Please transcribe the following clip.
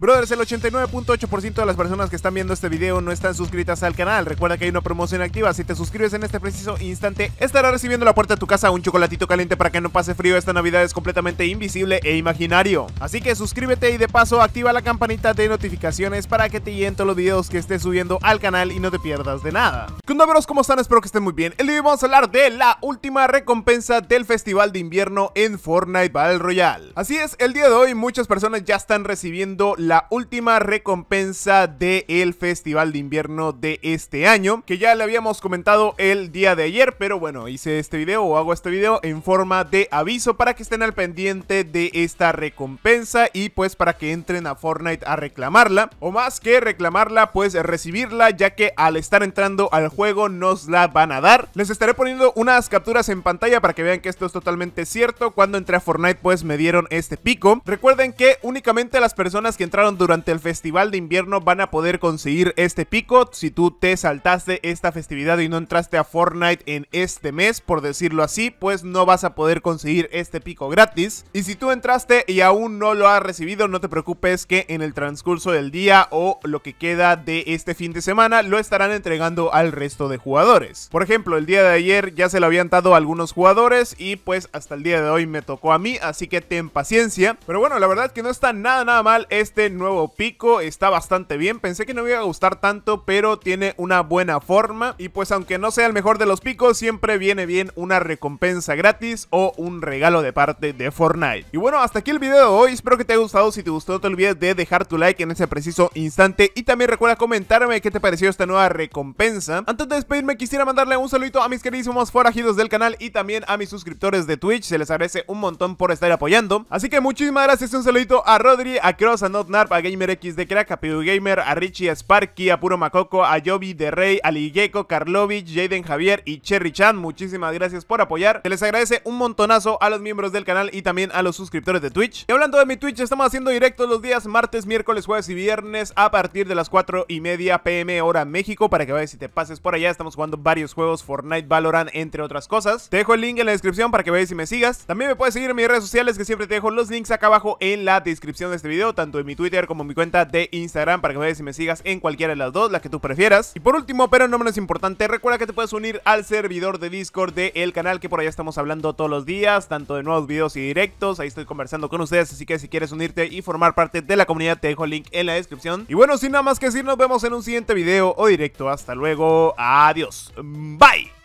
Brothers, el 89.8% de las personas que están viendo este video no están suscritas al canal. Recuerda que hay una promoción activa. Si te suscribes en este preciso instante, estarás recibiendo la puerta de tu casa un chocolatito caliente para que no pase frío. Esta Navidad es completamente invisible e imaginario. Así que suscríbete y de paso activa la campanita de notificaciones para que te lleguen todos los videos que estés subiendo al canal y no te pierdas de nada. veros ¿cómo están? Espero que estén muy bien. El día de hoy vamos a hablar de la última recompensa del Festival de Invierno en Fortnite Battle Royale. Así es, el día de hoy muchas personas ya están recibiendo la la última recompensa del El Festival de Invierno de este año, que ya le habíamos comentado el día de ayer, pero bueno, hice este video o hago este video en forma de aviso para que estén al pendiente de esta recompensa y pues para que entren a Fortnite a reclamarla, o más que reclamarla, pues recibirla, ya que al estar entrando al juego nos la van a dar. Les estaré poniendo unas capturas en pantalla para que vean que esto es totalmente cierto. Cuando entré a Fortnite, pues me dieron este pico. Recuerden que únicamente las personas que entran durante el festival de invierno van a poder conseguir este pico. Si tú te saltaste esta festividad y no entraste a Fortnite en este mes, por decirlo así, pues no vas a poder conseguir este pico gratis. Y si tú entraste y aún no lo has recibido, no te preocupes que en el transcurso del día o lo que queda de este fin de semana lo estarán entregando al resto de jugadores. Por ejemplo, el día de ayer ya se lo habían dado algunos jugadores y pues hasta el día de hoy me tocó a mí, así que ten paciencia. Pero bueno, la verdad que no está nada nada mal este nuevo pico está bastante bien. Pensé que no me iba a gustar tanto, pero tiene una buena forma. Y pues aunque no sea el mejor de los picos, siempre viene bien una recompensa gratis o un regalo de parte de Fortnite. Y bueno, hasta aquí el video de hoy. Espero que te haya gustado. Si te gustó, no te olvides de dejar tu like en ese preciso instante. Y también recuerda comentarme qué te pareció esta nueva recompensa. Antes de despedirme, quisiera mandarle un saludito a mis queridísimos forajidos del canal y también a mis suscriptores de Twitch. Se les agradece un montón por estar apoyando. Así que muchísimas gracias. Un saludito a Rodri, a Cross, a Not a GamerX de Crack, a Gamer, a Richie, a Sparky, a Puro Macoco, a Yobi de Rey, a Ligeco, Karlovich, Jaden Javier y Cherry Chan. Muchísimas gracias por apoyar. Se les agradece un montonazo a los miembros del canal y también a los suscriptores de Twitch. Y hablando de mi Twitch, estamos haciendo directos los días martes, miércoles, jueves y viernes a partir de las 4 y media pm hora México para que veas si te pases por allá. Estamos jugando varios juegos, Fortnite, Valorant, entre otras cosas. Te dejo el link en la descripción para que veas si me sigas. También me puedes seguir en mis redes sociales que siempre te dejo los links acá abajo en la descripción de este video, tanto en mi Twitch como mi cuenta de Instagram para que me veas y me sigas en cualquiera de las dos, las que tú prefieras. Y por último, pero no menos importante, recuerda que te puedes unir al servidor de Discord del canal que por allá estamos hablando todos los días, tanto de nuevos videos y directos, ahí estoy conversando con ustedes, así que si quieres unirte y formar parte de la comunidad te dejo el link en la descripción. Y bueno, sin nada más que decir, nos vemos en un siguiente video o directo. Hasta luego, adiós, bye.